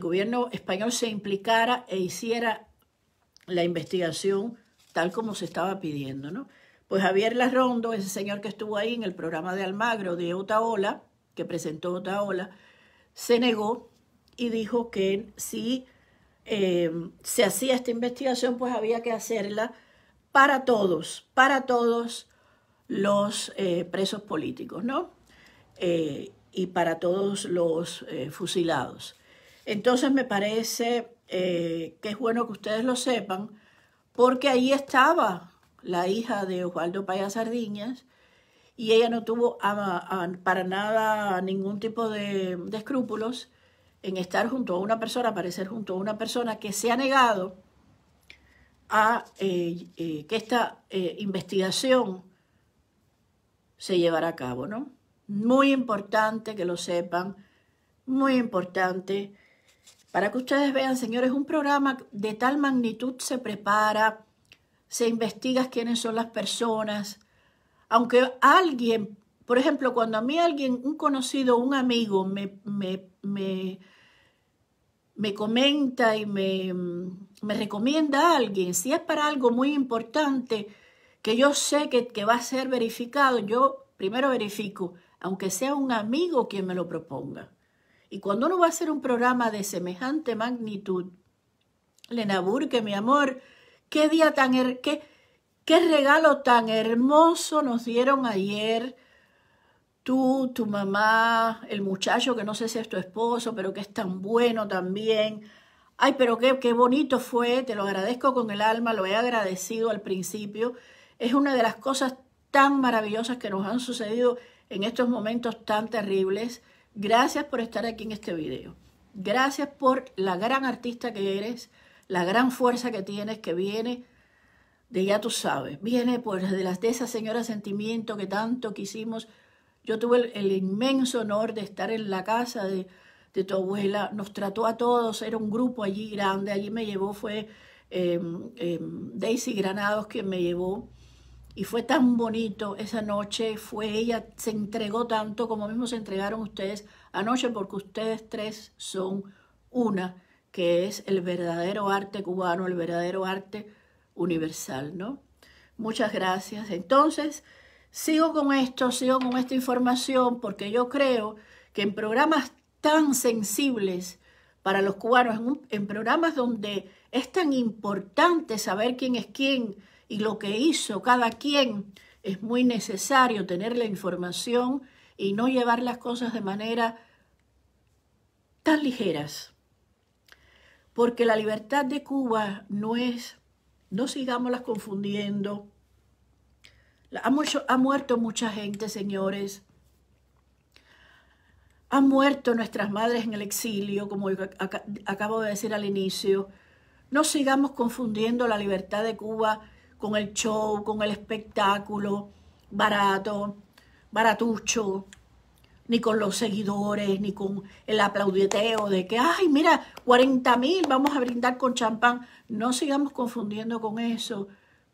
S1: gobierno español se implicara e hiciera la investigación tal como se estaba pidiendo, ¿no? Pues Javier Larrondo, ese señor que estuvo ahí en el programa de Almagro de Otaola, que presentó Otaola, se negó y dijo que si eh, se hacía esta investigación, pues había que hacerla para todos, para todos los eh, presos políticos, ¿no? Eh, y para todos los fusilados. Entonces me parece eh, que es bueno que ustedes lo sepan, porque ahí estaba la hija de Osvaldo Paya Sardiñas y ella no tuvo para nada ningún tipo de, escrúpulos en estar junto a una persona, aparecer junto a una persona que se ha negado a eh, eh, que esta investigación se llevara a cabo, ¿no? Muy importante que lo sepan, muy importante para que ustedes vean, señores, un programa de tal magnitud se prepara, se investiga quiénes son las personas. Aunque alguien, por ejemplo, cuando a mí alguien, un conocido, un amigo, me, me, me, comenta y me, me, recomienda a alguien, si es para algo muy importante que yo sé que, que va a ser verificado, yo primero verifico, aunque sea un amigo quien me lo proponga. Y cuando uno va a hacer un programa de semejante magnitud, Lena Burke, mi amor, qué día tan, qué, regalo tan hermoso nos dieron ayer tú, tu mamá, el muchacho que no sé si es tu esposo, pero que es tan bueno también. Ay, pero qué, qué bonito fue, te lo agradezco con el alma, lo he agradecido al principio. Es una de las cosas tan maravillosas que nos han sucedido en estos momentos tan terribles. Gracias por estar aquí en este video. Gracias por la gran artista que eres, la gran fuerza que tienes que viene de ya tú sabes, viene pues de, las, de esa señora sentimiento que tanto quisimos. Yo tuve el, inmenso honor de estar en la casa de, de, tu abuela, nos trató a todos, era un grupo allí grande, allí me llevó, fue em, em, Daisy Granados quien me llevó y fue tan bonito esa noche, fue ella, se entregó tanto como mismo se entregaron ustedes anoche, porque ustedes tres son una, que es el verdadero arte cubano, el verdadero arte universal, ¿no? Muchas gracias. Entonces, sigo con esto, sigo con esta información, porque yo creo que en programas tan sensibles para los cubanos, en, en programas donde es tan importante saber quién es quién, y lo que hizo cada quien, es muy necesario tener la información y no llevar las cosas de manera tan ligeras. Porque la libertad de Cuba no es, no sigámoslas confundiendo. Ha, ha muerto mucha gente, señores. Han muerto nuestras madres en el exilio, como acabo de decir al inicio. No sigamos confundiendo la libertad de Cuba con el show, con el espectáculo, barato, baratucho, ni con los seguidores, ni con el aplauditeo de que, ay, mira, 40 mil, vamos a brindar con champán. No sigamos confundiendo con eso,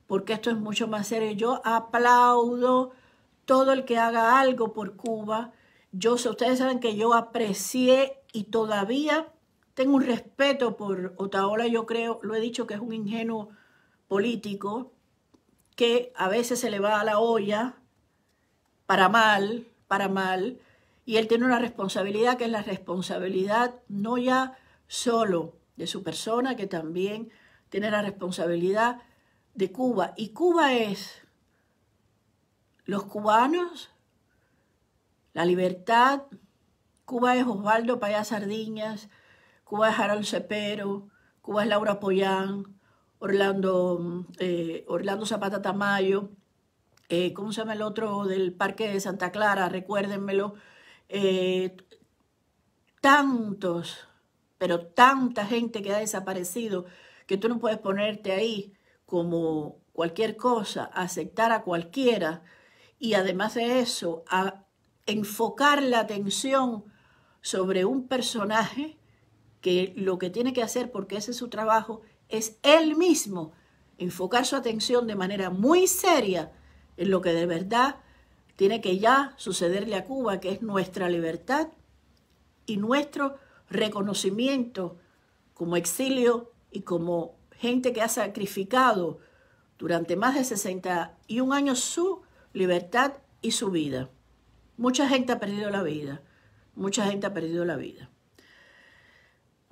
S1: porque esto es mucho más serio. Yo aplaudo todo el que haga algo por Cuba. Yo, ustedes saben que yo aprecié y todavía tengo un respeto por Otaola, yo creo, lo he dicho que es un ingenuo político, que a veces se le va a la olla para mal, para mal, y él tiene una responsabilidad que es la responsabilidad no ya solo de su persona, que también tiene la responsabilidad de Cuba. Y Cuba es los cubanos, la libertad, Cuba es Osvaldo Payá Sardiñas, Cuba es Harold Cepero, Cuba es Laura Pollán, Orlando, mm, eh, Orlando Zapata Tamayo, eh, ¿cómo se llama el otro del Parque de Santa Clara? Recuérdenmelo. Eh, tantos, pero tanta gente que ha desaparecido que tú no puedes ponerte ahí como cualquier cosa, aceptar a cualquiera y además de eso, a enfocar la atención sobre un personaje que lo que tiene que hacer, porque ese es su trabajo, es él mismo enfocar su atención de manera muy seria en lo que de verdad tiene que ya sucederle a Cuba, que es nuestra libertad y nuestro reconocimiento como exilio y como gente que ha sacrificado durante más de 61 años su libertad y su vida. Mucha gente ha perdido la vida, mucha gente ha perdido la vida.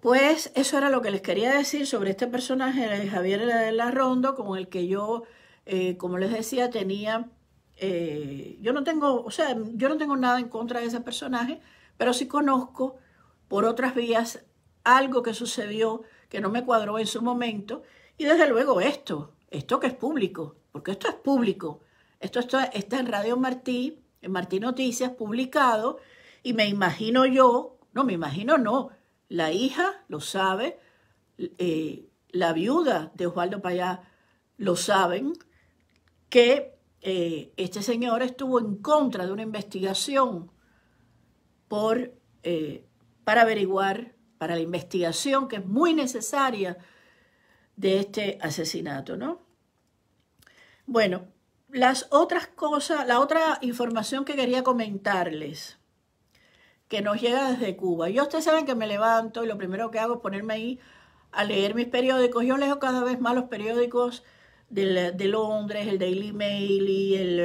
S1: Pues eso era lo que les quería decir sobre este personaje, Javier la Ronda, con el que yo, eh, como les decía, tenía... Eh, yo no tengo, o sea, yo no tengo nada en contra de ese personaje, pero sí conozco por otras vías algo que sucedió que no me cuadró en su momento y desde luego esto, esto que es público, porque esto es público. esto está en Radio Martí, en Martí Noticias, publicado y me imagino yo, no me imagino no, la hija lo sabe, eh, la viuda de Osvaldo Payá lo saben, que eh, este señor estuvo en contra de una investigación por, eh, para averiguar, para la investigación que es muy necesaria de este asesinato, ¿no? Bueno, las otras cosas, la otra información que quería comentarles que nos llega desde Cuba. Yo ustedes saben que me levanto y lo primero que hago es ponerme ahí a leer mis periódicos. Yo leo cada vez más los periódicos de, Londres, el Daily Mail y el,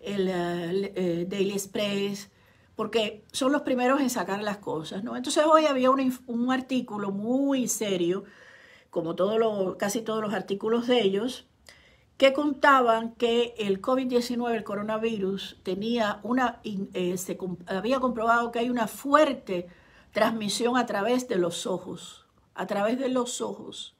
S1: el, eh, eh, Daily Express, porque son los primeros en sacar las cosas. ¿no? Entonces hoy había un, artículo muy serio, como todos casi todos los artículos de ellos, que contaban que el COVID-19, el coronavirus, tenía una, eh, había comprobado que hay una fuerte transmisión a través de los ojos, a través de los ojos.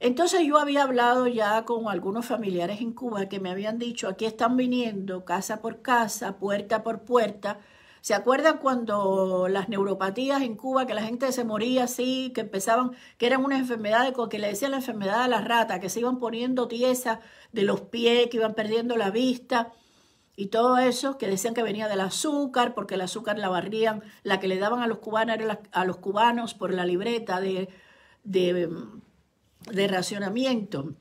S1: Entonces yo había hablado ya con algunos familiares en Cuba que me habían dicho, aquí están viniendo casa por casa, puerta por puerta, ¿Se acuerdan cuando las neuropatías en Cuba, que la gente se moría así, que empezaban, que eran una enfermedad, que le decían la enfermedad de las rata, que se iban poniendo tiesas de los pies, que iban perdiendo la vista? y todo eso que decían que venía del azúcar, porque el azúcar la barrían, la que le daban a los cubanos a los cubanos por la libreta de, de, de, racionamiento.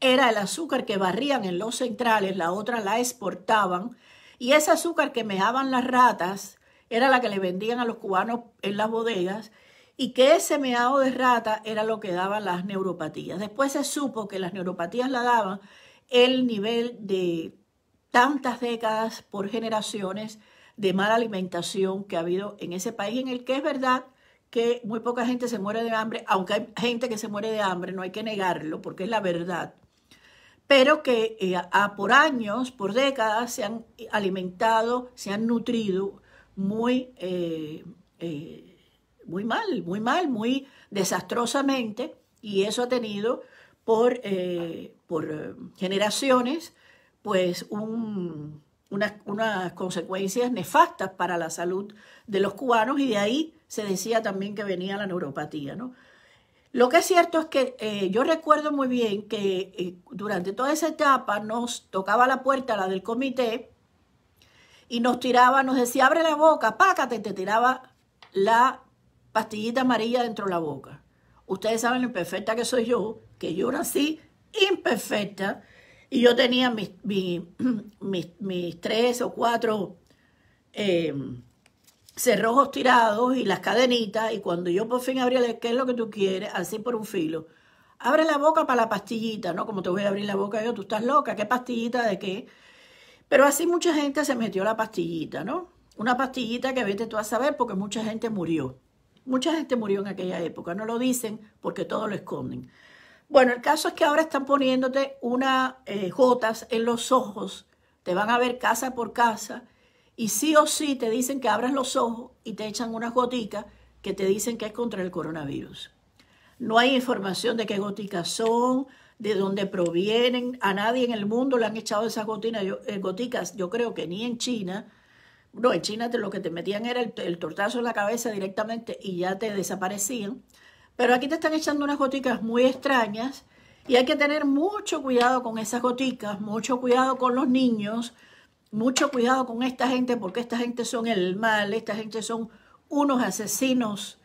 S1: Era el azúcar que barrían en los centrales, la otra la exportaban y ese azúcar que mejaban las ratas era la que le vendían a los cubanos en las bodegas y que ese meado de rata era lo que daba las neuropatías. Después se supo que las neuropatías la daban el nivel de tantas décadas por generaciones de mala alimentación que ha habido en ese país, en el que es verdad que muy poca gente se muere de hambre, aunque hay gente que se muere de hambre, no hay que negarlo, porque es la verdad pero que eh, por años, por décadas, se han alimentado, se han nutrido muy, eh, eh, muy mal, muy mal, muy desastrosamente, y eso ha tenido por, generaciones pues unas, unas consecuencias nefastas para la salud de los cubanos, y de ahí se decía también que venía la neuropatía, ¿no? Lo que es cierto es que eh, yo recuerdo muy bien que eh, durante toda esa etapa nos tocaba la puerta la del comité y nos tiraba, nos decía, abre la boca, pácate, te tiraba la pastillita amarilla dentro de la boca. Ustedes saben lo imperfecta que soy yo, que yo nací imperfecta y yo tenía mis, tres o cuatro... Eh, cerrojos tirados y las cadenitas, y cuando yo por fin abrí, e-, ¿qué es lo que tú quieres? Así por un filo. Abre la boca para la pastillita, ¿no? Como te voy a abrir la boca yo, tú estás loca, ¿qué pastillita de qué? Pero así mucha gente se metió la pastillita, ¿no? Una pastillita que vete tú a saber porque mucha gente murió. Mucha gente murió en aquella época, no lo dicen porque todo lo esconden. Bueno, el caso es que ahora están poniéndote unas gotas eh, en los ojos, te van a ver casa por casa y sí o sí te dicen que abras los ojos y te echan unas goticas que te dicen que es contra el coronavirus. No hay información de qué goticas son, de dónde provienen. A nadie en el mundo le han echado esas gotinas, eh, goticas. Yo creo que ni en China. No, en China te, lo que te metían era el, el tortazo en la cabeza directamente y ya te desaparecían. Pero aquí te están echando unas goticas muy extrañas y hay que tener mucho cuidado con esas goticas, mucho cuidado con los niños mucho cuidado con esta gente porque esta gente son el mal, esta gente son unos asesinos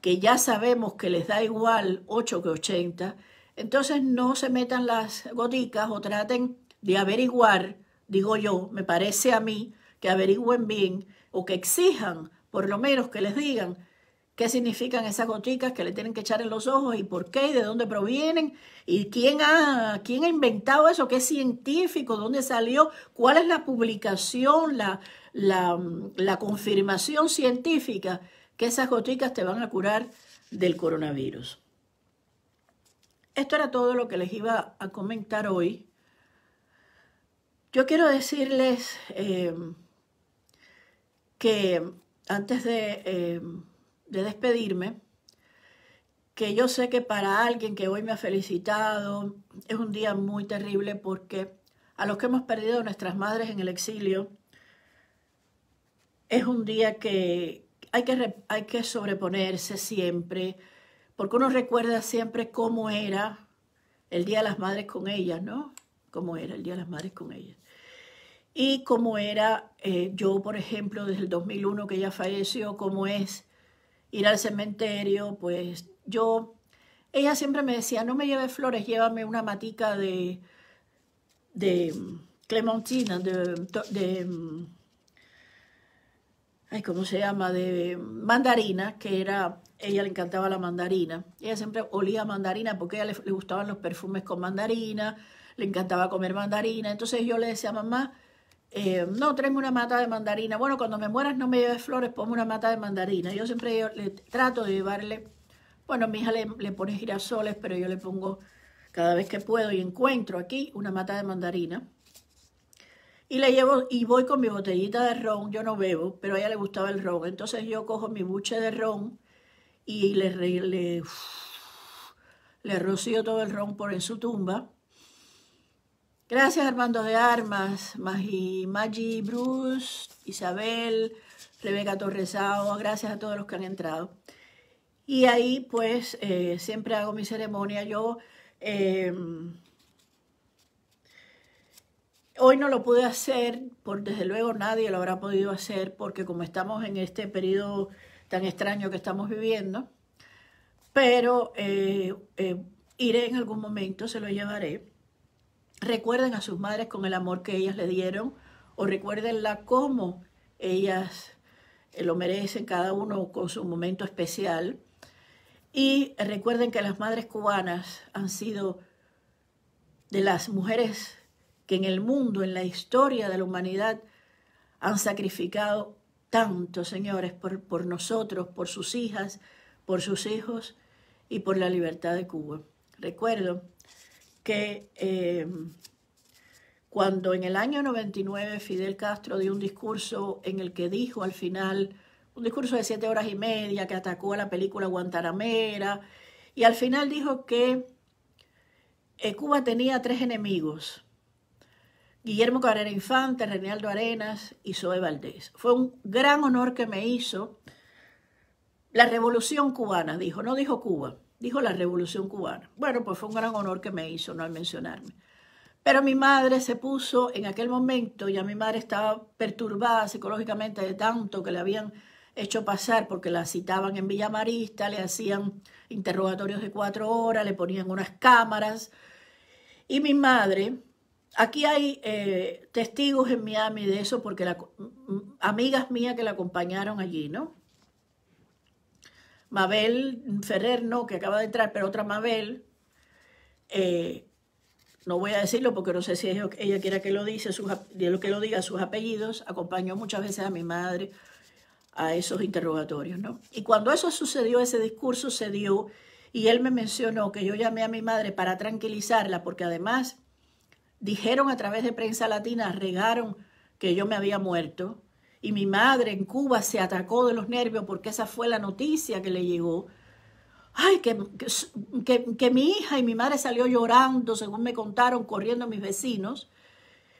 S1: que ya sabemos que les da igual 8 que 80. Entonces no se metan las goticas o traten de averiguar, digo yo, me parece a mí, que averigüen bien o que exijan, por lo menos que les digan, qué significan esas goticas que le tienen que echar en los ojos y por qué y de dónde provienen y quién ha, quién ha inventado eso, qué científico, dónde salió, cuál es la publicación, la, la, confirmación científica que esas goticas te van a curar del coronavirus. Esto era todo lo que les iba a comentar hoy. Yo quiero decirles eh, que antes de... Eh, de despedirme, que yo sé que para alguien que hoy me ha felicitado es un día muy terrible porque a los que hemos perdido nuestras madres en el exilio, es un día que hay que, hay que sobreponerse siempre, porque uno recuerda siempre cómo era el Día de las Madres con ellas, ¿no? Cómo era el Día de las Madres con ellas. Y cómo era eh, yo, por ejemplo, desde el 2001 que ella falleció, cómo es ir al cementerio, pues yo, ella siempre me decía, no me lleves flores, llévame una matica de, de clementina, de, ay, ¿cómo se llama? De mandarina, que era, ella le encantaba la mandarina. Ella siempre olía mandarina porque a ella le, le gustaban los perfumes con mandarina, le encantaba comer mandarina. Entonces yo le decía, mamá, eh, eh, no, tráeme una mata de mandarina. Bueno, cuando me mueras no me lleves flores, ponme una mata de mandarina. Yo siempre le trato de llevarle, bueno, mi hija le, pone girasoles, pero yo le pongo cada vez que puedo y encuentro aquí una mata de mandarina. Y le llevo y voy con mi botellita de ron, yo no bebo, pero a ella le gustaba el ron. Entonces yo cojo mi buche de ron y le, le, le rocío todo el ron por en su tumba Gracias, Armando de Armas, Magi, Maggi, Bruce, Isabel, Rebeca Torresao, gracias a todos los que han entrado. Y ahí, pues, eh, siempre hago mi ceremonia. Yo em, hoy no lo pude hacer, por desde luego nadie lo habrá podido hacer, porque como estamos en este periodo tan extraño que estamos viviendo, pero eh, eh, iré en algún momento, se lo llevaré Recuerden a sus madres con el amor que ellas le dieron o recuérdenla como ellas eh, lo merecen, cada uno con su momento especial. Y recuerden que las madres cubanas han sido de las mujeres que en el mundo, en la historia de la humanidad, han sacrificado tanto, señores, por, por nosotros, por sus hijas, por sus hijos y por la libertad de Cuba. Recuerdo que em, cuando en el año 99 Fidel Castro dio un discurso en el que dijo al final, un discurso de siete horas y media que atacó a la película Guantanamera, y al final dijo que eh, Cuba tenía tres enemigos, Guillermo Cabrera Infante, Reinaldo Arenas y Zoe Valdés. Fue un gran honor que me hizo la revolución cubana, dijo, no dijo Cuba, dijo la Revolución Cubana. Bueno, pues fue un gran honor que me hizo no al mencionarme. Pero mi madre se puso en aquel momento, ya mi madre estaba perturbada psicológicamente de tanto que le habían hecho pasar, porque la citaban en Villamarista, le hacían interrogatorios de cuatro horas, le ponían unas cámaras. Y mi madre, aquí hay eh, testigos en Miami de eso, porque la, amigas mías que la acompañaron allí, ¿no? Mabel Ferrer, no, que acaba de entrar, pero otra Mabel, eh, no voy a decirlo porque no sé si ella, quiera que lo, dice, sus, que lo diga, sus apellidos, acompañó muchas veces a mi madre a esos interrogatorios, ¿no? Y cuando eso sucedió, ese discurso se dio, y él me mencionó que yo llamé a mi madre para tranquilizarla, porque además dijeron a través de prensa latina, regaron que yo me había muerto, y mi madre en Cuba se atacó de los nervios porque esa fue la noticia que le llegó. Ay, que, que, mi hija y mi madre salió llorando, según me contaron, corriendo mis vecinos.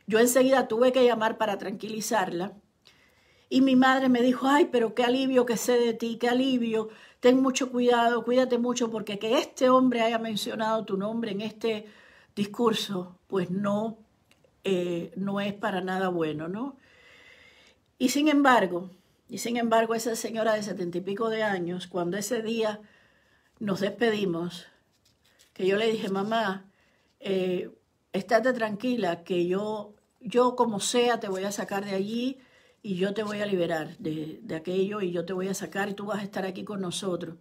S1: Yo enseguida tuve que llamar para tranquilizarla. Y mi madre me dijo, ay, pero qué alivio que sé de ti, qué alivio, ten mucho cuidado, cuídate mucho, porque que este hombre haya mencionado tu nombre en este discurso, pues no, eh, no es para nada bueno, ¿no? Y sin embargo, y sin embargo, esa señora de setenta y pico de años, cuando ese día nos despedimos, que yo le dije, mamá, eh, estate tranquila, que yo, yo como sea te voy a sacar de allí y yo te voy a liberar de, de aquello y yo te voy a sacar y tú vas a estar aquí con nosotros.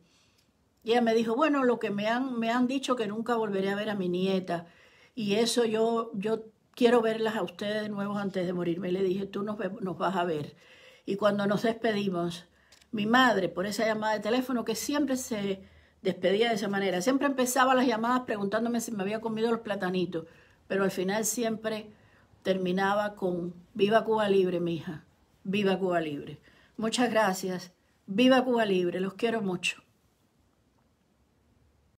S1: Y ella me dijo, bueno, lo que me han, me han dicho que nunca volveré a ver a mi nieta. Y eso yo, yo quiero verlas a ustedes de nuevo antes de morirme. Le dije, tú nos, vas a ver. Y cuando nos despedimos, mi madre, por esa llamada de teléfono, que siempre se despedía de esa manera, siempre empezaba las llamadas preguntándome si me había comido los platanitos, pero al final siempre terminaba con, viva Cuba Libre, mija, viva Cuba Libre. Muchas gracias, viva Cuba Libre, los quiero mucho.